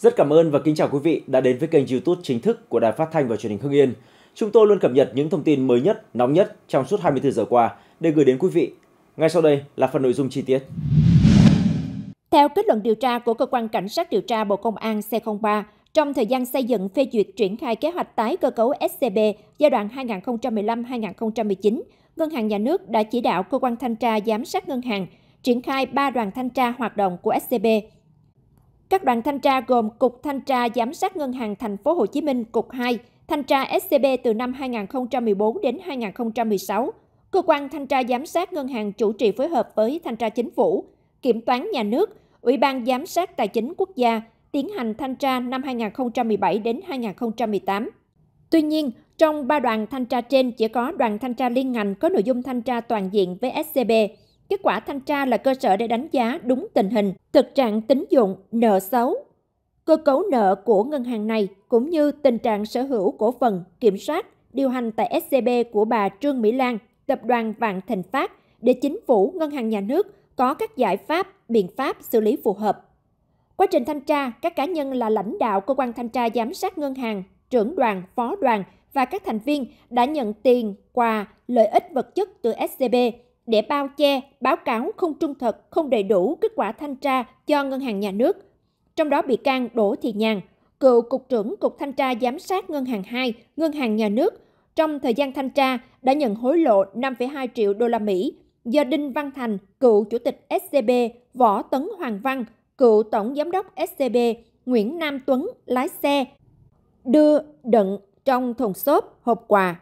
Rất cảm ơn và kính chào quý vị đã đến với kênh YouTube chính thức của Đài Phát thanh và Truyền hình Hưng Yên. Chúng tôi luôn cập nhật những thông tin mới nhất, nóng nhất trong suốt 24 giờ qua để gửi đến quý vị. Ngay sau đây là phần nội dung chi tiết. Theo kết luận điều tra của cơ quan cảnh sát điều tra Bộ Công an C03, trong thời gian xây dựng phê duyệt triển khai kế hoạch tái cơ cấu SCB giai đoạn 2015-2019, Ngân hàng Nhà nước đã chỉ đạo cơ quan thanh tra giám sát ngân hàng triển khai 3 đoàn thanh tra hoạt động của SCB các đoàn thanh tra gồm Cục Thanh tra Giám sát Ngân hàng Thành phố Hồ Chí Minh Cục 2, thanh tra SCB từ năm 2014 đến 2016, cơ quan thanh tra giám sát ngân hàng chủ trì phối hợp với thanh tra chính phủ, kiểm toán nhà nước, Ủy ban giám sát tài chính quốc gia tiến hành thanh tra năm 2017 đến 2018. Tuy nhiên, trong ba đoàn thanh tra trên chỉ có đoàn thanh tra liên ngành có nội dung thanh tra toàn diện với SCB. Kết quả thanh tra là cơ sở để đánh giá đúng tình hình, thực trạng tín dụng, nợ xấu, cơ cấu nợ của ngân hàng này cũng như tình trạng sở hữu cổ phần, kiểm soát, điều hành tại SCB của bà Trương Mỹ Lan, tập đoàn Vạn Thịnh Phát để chính phủ, ngân hàng nhà nước có các giải pháp, biện pháp xử lý phù hợp. Quá trình thanh tra, các cá nhân là lãnh đạo cơ quan thanh tra giám sát ngân hàng, trưởng đoàn, phó đoàn và các thành viên đã nhận tiền, quà, lợi ích vật chất từ SCB để bao che, báo cáo không trung thực, không đầy đủ kết quả thanh tra cho Ngân hàng Nhà nước. Trong đó bị can Đỗ Thị Nhàn, cựu Cục trưởng Cục Thanh tra Giám sát Ngân hàng 2, Ngân hàng Nhà nước, trong thời gian thanh tra đã nhận hối lộ 5,2 triệu đô la Mỹ do Đinh Văn Thành, cựu Chủ tịch SCB, Võ Tấn Hoàng Văn, cựu Tổng Giám đốc SCB, Nguyễn Nam Tuấn lái xe đưa đựng trong thùng xốp hộp quà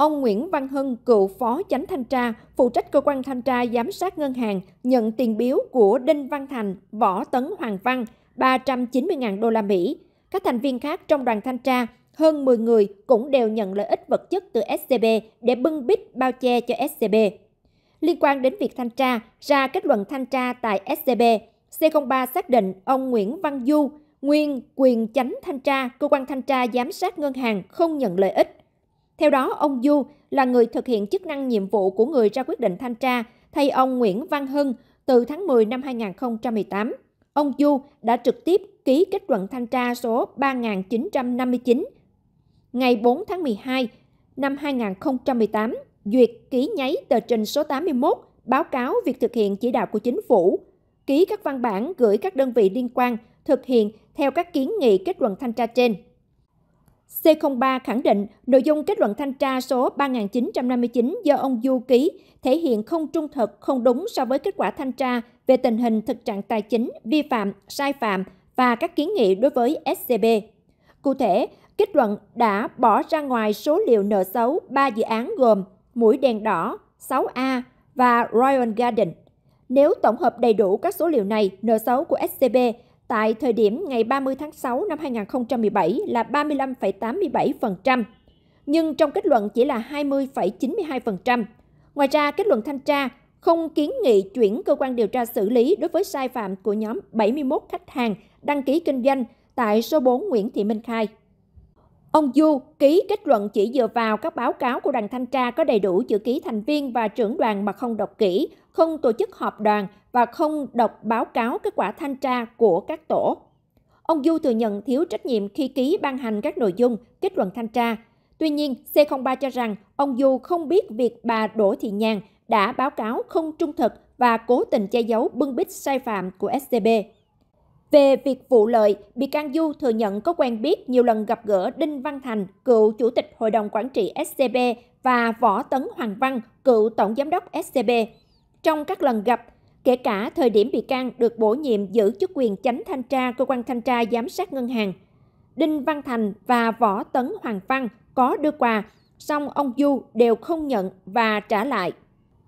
Ông Nguyễn Văn Hưng, cựu phó chánh thanh tra, phụ trách cơ quan thanh tra giám sát ngân hàng, nhận tiền biếu của Đinh Văn Thành, Võ Tấn Hoàng Văn, 390.000 đô la Mỹ. Các thành viên khác trong đoàn thanh tra, hơn 10 người cũng đều nhận lợi ích vật chất từ SCB để bưng bít bao che cho SCB. Liên quan đến việc thanh tra, ra kết luận thanh tra tại SCB, C03 xác định ông Nguyễn Văn Du, nguyên quyền chánh thanh tra, cơ quan thanh tra giám sát ngân hàng không nhận lợi ích theo đó, ông Du là người thực hiện chức năng nhiệm vụ của người ra quyết định thanh tra thay ông Nguyễn Văn Hưng từ tháng 10 năm 2018. Ông Du đã trực tiếp ký kết luận thanh tra số 3959 ngày 4 tháng 12 năm 2018 duyệt ký nháy tờ trình số 81 báo cáo việc thực hiện chỉ đạo của chính phủ, ký các văn bản gửi các đơn vị liên quan thực hiện theo các kiến nghị kết luận thanh tra trên. C03 khẳng định nội dung kết luận thanh tra số 3959 do ông Du ký thể hiện không trung thực, không đúng so với kết quả thanh tra về tình hình thực trạng tài chính, vi phạm, sai phạm và các kiến nghị đối với SCB. Cụ thể, kết luận đã bỏ ra ngoài số liệu nợ xấu 3 dự án gồm Mũi Đèn Đỏ, 6A và Royal Garden. Nếu tổng hợp đầy đủ các số liệu này, nợ xấu của SCB tại thời điểm ngày 30 tháng 6 năm 2017 là 35,87%, nhưng trong kết luận chỉ là 20,92%. Ngoài ra, kết luận thanh tra không kiến nghị chuyển cơ quan điều tra xử lý đối với sai phạm của nhóm 71 khách hàng đăng ký kinh doanh tại số 4 Nguyễn Thị Minh Khai. Ông Du ký kết luận chỉ dựa vào các báo cáo của đoàn thanh tra có đầy đủ chữ ký thành viên và trưởng đoàn mà không đọc kỹ, không tổ chức họp đoàn và không đọc báo cáo kết quả thanh tra của các tổ. Ông Du thừa nhận thiếu trách nhiệm khi ký ban hành các nội dung kết luận thanh tra. Tuy nhiên, C03 cho rằng ông Du không biết việc bà Đỗ Thị Nhàn đã báo cáo không trung thực và cố tình che giấu bưng bít sai phạm của SCB. Về việc vụ lợi, bị can Du thừa nhận có quen biết nhiều lần gặp gỡ Đinh Văn Thành, cựu chủ tịch hội đồng quản trị SCB và Võ Tấn Hoàng Văn, cựu tổng giám đốc SCB. Trong các lần gặp, kể cả thời điểm bị can được bổ nhiệm giữ chức quyền chánh thanh tra cơ quan thanh tra giám sát ngân hàng. Đinh Văn Thành và Võ Tấn Hoàng Văn có đưa quà, song ông Du đều không nhận và trả lại.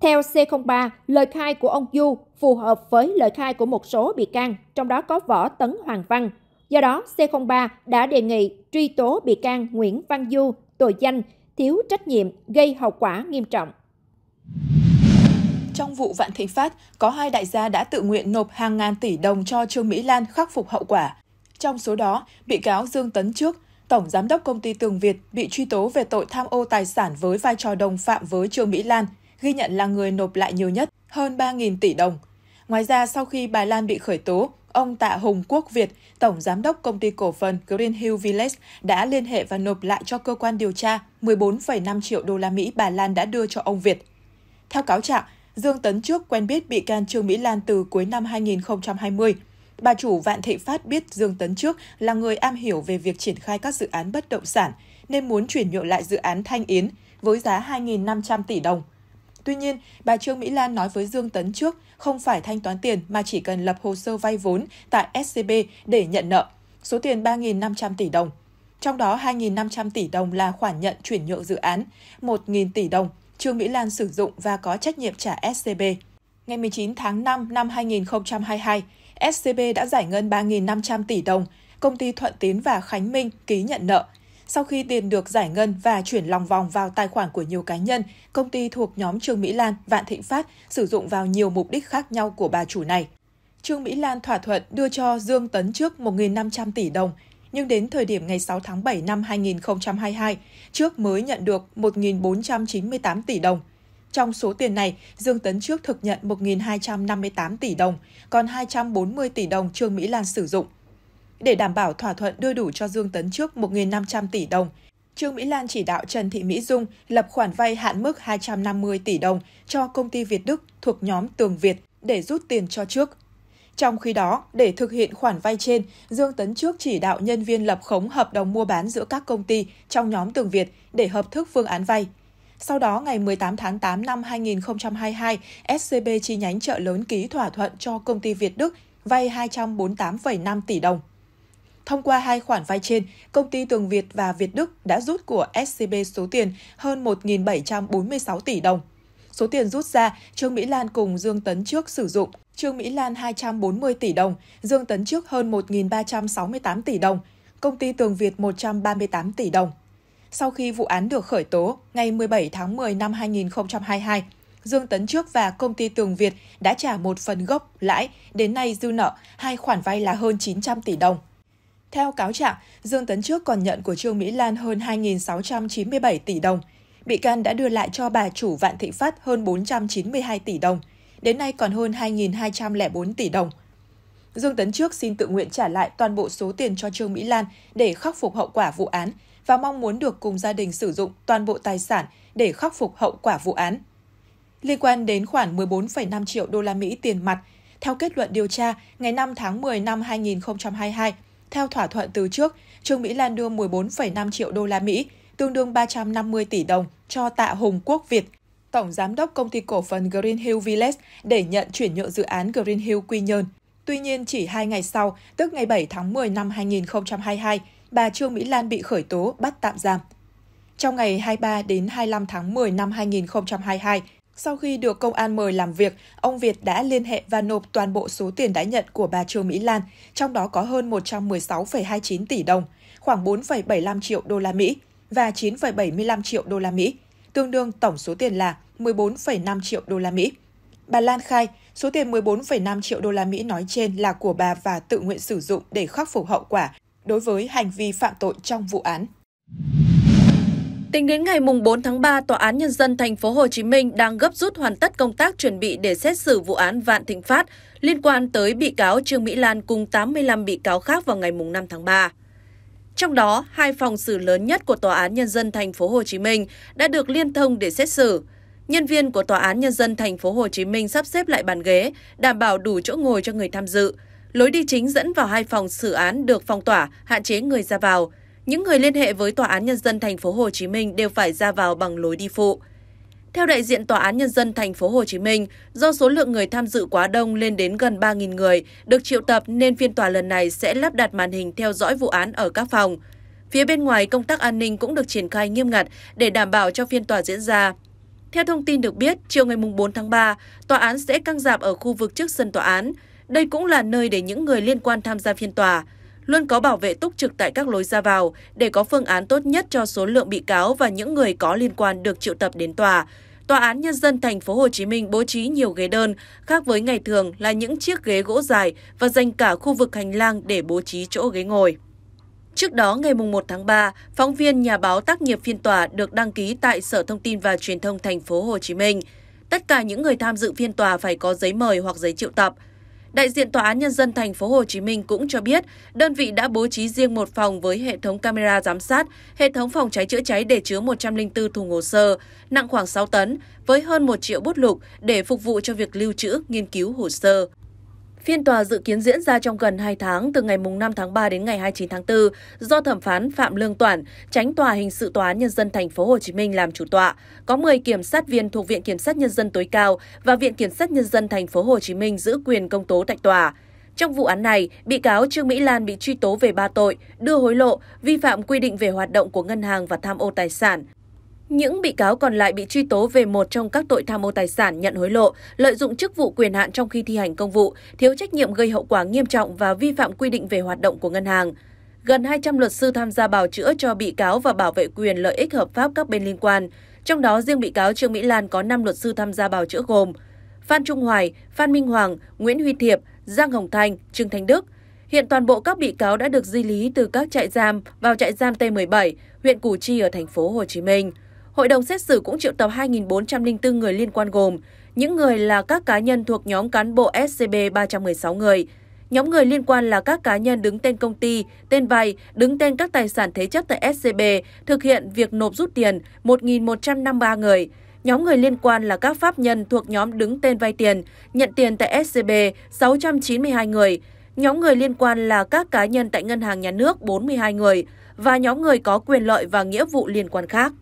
Theo C03, lời khai của ông Du phù hợp với lời khai của một số bị can, trong đó có Võ Tấn Hoàng Văn. Do đó, C03 đã đề nghị truy tố bị can Nguyễn Văn Du tội danh thiếu trách nhiệm gây hậu quả nghiêm trọng trong vụ Vạn Thịnh Phát, có hai đại gia đã tự nguyện nộp hàng ngàn tỷ đồng cho Trương Mỹ Lan khắc phục hậu quả. Trong số đó, bị cáo Dương Tấn Trước, Tổng Giám đốc Công ty Tường Việt bị truy tố về tội tham ô tài sản với vai trò đồng phạm với Trương Mỹ Lan, ghi nhận là người nộp lại nhiều nhất, hơn 3.000 tỷ đồng. Ngoài ra, sau khi bà Lan bị khởi tố, ông Tạ Hùng Quốc Việt, Tổng Giám đốc Công ty Cổ phần Green Hill Village đã liên hệ và nộp lại cho cơ quan điều tra 14,5 triệu đô la Mỹ bà Lan đã đưa cho ông Việt. Theo cáo trạng, Dương Tấn trước quen biết bị can Trương Mỹ Lan từ cuối năm 2020. Bà chủ Vạn Thịnh Phát biết Dương Tấn trước là người am hiểu về việc triển khai các dự án bất động sản, nên muốn chuyển nhượng lại dự án Thanh Yến với giá 2.500 tỷ đồng. Tuy nhiên, bà Trương Mỹ Lan nói với Dương Tấn trước không phải thanh toán tiền mà chỉ cần lập hồ sơ vay vốn tại SCB để nhận nợ, số tiền 3.500 tỷ đồng. Trong đó 2.500 tỷ đồng là khoản nhận chuyển nhượng dự án, 1.000 tỷ đồng Trương Mỹ Lan sử dụng và có trách nhiệm trả SCB. Ngày 19 tháng 5 năm 2022, SCB đã giải ngân 3.500 tỷ đồng, công ty Thuận Tiến và Khánh Minh ký nhận nợ. Sau khi tiền được giải ngân và chuyển lòng vòng vào tài khoản của nhiều cá nhân, công ty thuộc nhóm Trương Mỹ Lan, Vạn Thịnh Phát sử dụng vào nhiều mục đích khác nhau của bà chủ này. Trương Mỹ Lan thỏa thuận đưa cho Dương Tấn trước 1.500 tỷ đồng, nhưng đến thời điểm ngày 6 tháng 7 năm 2022, trước mới nhận được 1.498 tỷ đồng. Trong số tiền này, Dương Tấn trước thực nhận 1.258 tỷ đồng, còn 240 tỷ đồng Trương Mỹ Lan sử dụng. Để đảm bảo thỏa thuận đưa đủ cho Dương Tấn trước 1.500 tỷ đồng, Trương Mỹ Lan chỉ đạo Trần Thị Mỹ Dung lập khoản vay hạn mức 250 tỷ đồng cho công ty Việt Đức thuộc nhóm Tường Việt để rút tiền cho trước. Trong khi đó, để thực hiện khoản vay trên, Dương Tấn trước chỉ đạo nhân viên lập khống hợp đồng mua bán giữa các công ty trong nhóm Tường Việt để hợp thức phương án vay. Sau đó, ngày 18 tháng 8 năm 2022, SCB chi nhánh chợ lớn ký thỏa thuận cho công ty Việt Đức vay 248,5 tỷ đồng. Thông qua hai khoản vay trên, công ty Tường Việt và Việt Đức đã rút của SCB số tiền hơn 1.746 tỷ đồng. Số tiền rút ra, Trương Mỹ Lan cùng Dương Tấn Trước sử dụng Trương Mỹ Lan 240 tỷ đồng, Dương Tấn Trước hơn 1.368 tỷ đồng, công ty Tường Việt 138 tỷ đồng. Sau khi vụ án được khởi tố, ngày 17 tháng 10 năm 2022, Dương Tấn Trước và công ty Tường Việt đã trả một phần gốc lãi, đến nay dư nợ hai khoản vay là hơn 900 tỷ đồng. Theo cáo trạng, Dương Tấn Trước còn nhận của Trương Mỹ Lan hơn 2.697 tỷ đồng, bị can đã đưa lại cho bà chủ Vạn Thịnh Phát hơn 492 tỷ đồng, đến nay còn hơn 2.204 tỷ đồng. Dương Tấn Trước xin tự nguyện trả lại toàn bộ số tiền cho Trương Mỹ Lan để khắc phục hậu quả vụ án và mong muốn được cùng gia đình sử dụng toàn bộ tài sản để khắc phục hậu quả vụ án. Liên quan đến khoản 14,5 triệu đô la Mỹ tiền mặt, theo kết luận điều tra ngày 5 tháng 10 năm 2022, theo thỏa thuận từ trước, Trương Mỹ Lan đưa 14,5 triệu đô la Mỹ tương đương 350 tỷ đồng cho Tạ Hùng Quốc Việt, Tổng Giám đốc Công ty Cổ phần Green Hill Village để nhận chuyển nhượng dự án Green Hill Quy Nhơn. Tuy nhiên, chỉ hai ngày sau, tức ngày 7 tháng 10 năm 2022, bà Trương Mỹ Lan bị khởi tố bắt tạm giam. Trong ngày 23 đến 25 tháng 10 năm 2022, sau khi được công an mời làm việc, ông Việt đã liên hệ và nộp toàn bộ số tiền đã nhận của bà Trương Mỹ Lan, trong đó có hơn 116,29 tỷ đồng, khoảng 4,75 triệu đô la Mỹ và 9,75 triệu đô la Mỹ, tương đương tổng số tiền là 14,5 triệu đô la Mỹ. Bà Lan khai, số tiền 14,5 triệu đô la Mỹ nói trên là của bà và tự nguyện sử dụng để khắc phục hậu quả đối với hành vi phạm tội trong vụ án. Tính đến ngày 4 tháng 3, Tòa án Nhân dân thành phố Hồ Chí Minh đang gấp rút hoàn tất công tác chuẩn bị để xét xử vụ án Vạn Thịnh Phát liên quan tới bị cáo Trương Mỹ Lan cùng 85 bị cáo khác vào ngày 5 tháng 3. Trong đó, hai phòng xử lớn nhất của Tòa án Nhân dân thành phố Hồ Chí Minh đã được liên thông để xét xử. Nhân viên của Tòa án Nhân dân thành phố Hồ Chí Minh sắp xếp lại bàn ghế, đảm bảo đủ chỗ ngồi cho người tham dự. Lối đi chính dẫn vào hai phòng xử án được phong tỏa, hạn chế người ra vào. Những người liên hệ với Tòa án Nhân dân thành phố Hồ Chí Minh đều phải ra vào bằng lối đi phụ. Theo đại diện Tòa án Nhân dân Thành phố Hồ Chí Minh, do số lượng người tham dự quá đông lên đến gần 3.000 người được triệu tập nên phiên tòa lần này sẽ lắp đặt màn hình theo dõi vụ án ở các phòng. Phía bên ngoài công tác an ninh cũng được triển khai nghiêm ngặt để đảm bảo cho phiên tòa diễn ra. Theo thông tin được biết, chiều ngày 4 tháng 3, tòa án sẽ căng dạp ở khu vực trước sân tòa án. Đây cũng là nơi để những người liên quan tham gia phiên tòa luôn có bảo vệ túc trực tại các lối ra vào để có phương án tốt nhất cho số lượng bị cáo và những người có liên quan được triệu tập đến tòa. Tòa án nhân dân thành phố Hồ Chí Minh bố trí nhiều ghế đơn, khác với ngày thường là những chiếc ghế gỗ dài và dành cả khu vực hành lang để bố trí chỗ ghế ngồi. Trước đó, ngày 1 tháng 3, phóng viên nhà báo tác nghiệp phiên tòa được đăng ký tại Sở Thông tin và Truyền thông thành phố Hồ Chí Minh. Tất cả những người tham dự phiên tòa phải có giấy mời hoặc giấy triệu tập. Đại diện Tòa án Nhân dân thành phố Hồ Chí Minh cũng cho biết, đơn vị đã bố trí riêng một phòng với hệ thống camera giám sát, hệ thống phòng cháy chữa cháy để chứa 104 thùng hồ sơ, nặng khoảng 6 tấn, với hơn 1 triệu bút lục để phục vụ cho việc lưu trữ, nghiên cứu hồ sơ. Phiên tòa dự kiến diễn ra trong gần 2 tháng từ ngày 5 tháng 3 đến ngày 29 tháng 4 do thẩm phán Phạm Lương Toản, tránh tòa hình sự tòa án nhân dân thành phố Hồ Chí Minh làm chủ tọa, có 10 kiểm sát viên thuộc Viện Kiểm sát nhân dân tối cao và Viện Kiểm sát nhân dân thành phố Hồ Chí Minh giữ quyền công tố tại tòa. Trong vụ án này, bị cáo Trương Mỹ Lan bị truy tố về ba tội: đưa hối lộ, vi phạm quy định về hoạt động của ngân hàng và tham ô tài sản. Những bị cáo còn lại bị truy tố về một trong các tội tham ô tài sản, nhận hối lộ, lợi dụng chức vụ quyền hạn trong khi thi hành công vụ, thiếu trách nhiệm gây hậu quả nghiêm trọng và vi phạm quy định về hoạt động của ngân hàng. Gần 200 luật sư tham gia bào chữa cho bị cáo và bảo vệ quyền lợi ích hợp pháp các bên liên quan. Trong đó, riêng bị cáo Trương Mỹ Lan có 5 luật sư tham gia bào chữa gồm Phan Trung Hoài, Phan Minh Hoàng, Nguyễn Huy Thiệp, Giang Hồng Thanh, Trương Thanh Đức. Hiện toàn bộ các bị cáo đã được di lý từ các trại giam vào trại giam T17, huyện Củ Chi ở thành phố Hồ Chí Minh. Hội đồng xét xử cũng triệu tập 2.404 người liên quan gồm những người là các cá nhân thuộc nhóm cán bộ SCB 316 người. Nhóm người liên quan là các cá nhân đứng tên công ty, tên vay, đứng tên các tài sản thế chấp tại SCB, thực hiện việc nộp rút tiền 1.153 người. Nhóm người liên quan là các pháp nhân thuộc nhóm đứng tên vay tiền, nhận tiền tại SCB 692 người. Nhóm người liên quan là các cá nhân tại Ngân hàng Nhà nước 42 người và nhóm người có quyền lợi và nghĩa vụ liên quan khác.